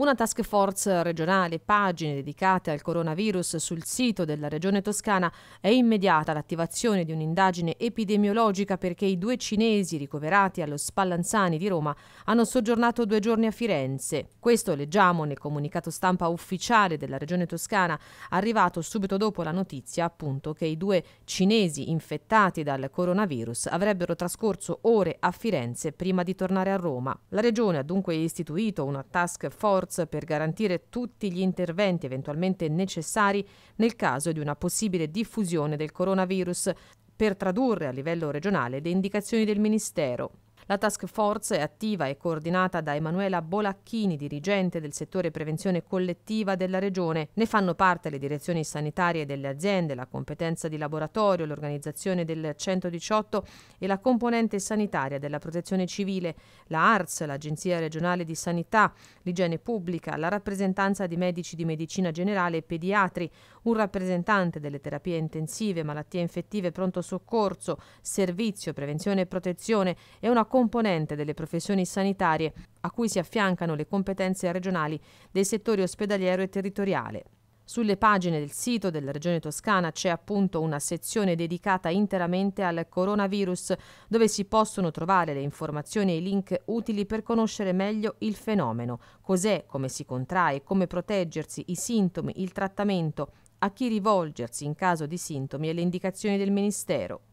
Una task force regionale, pagine dedicate al coronavirus sul sito della Regione Toscana, è immediata l'attivazione di un'indagine epidemiologica perché i due cinesi ricoverati allo Spallanzani di Roma hanno soggiornato due giorni a Firenze. Questo leggiamo nel comunicato stampa ufficiale della Regione Toscana, arrivato subito dopo la notizia appunto che i due cinesi infettati dal coronavirus avrebbero trascorso ore a Firenze prima di tornare a Roma. La Regione ha dunque istituito una task force Force per garantire tutti gli interventi eventualmente necessari nel caso di una possibile diffusione del coronavirus per tradurre a livello regionale le indicazioni del Ministero. La task force è attiva e coordinata da Emanuela Bolacchini, dirigente del settore prevenzione collettiva della Regione. Ne fanno parte le direzioni sanitarie delle aziende, la competenza di laboratorio, l'organizzazione del 118 e la componente sanitaria della protezione civile, la ARS, l'Agenzia regionale di sanità, l'igiene pubblica, la rappresentanza di medici di medicina generale e pediatri, un rappresentante delle terapie intensive, malattie infettive, pronto soccorso, servizio, prevenzione e protezione e una componente componente delle professioni sanitarie, a cui si affiancano le competenze regionali dei settori ospedaliero e territoriale. Sulle pagine del sito della Regione Toscana c'è appunto una sezione dedicata interamente al coronavirus, dove si possono trovare le informazioni e i link utili per conoscere meglio il fenomeno, cos'è, come si contrae, come proteggersi, i sintomi, il trattamento, a chi rivolgersi in caso di sintomi e le indicazioni del Ministero.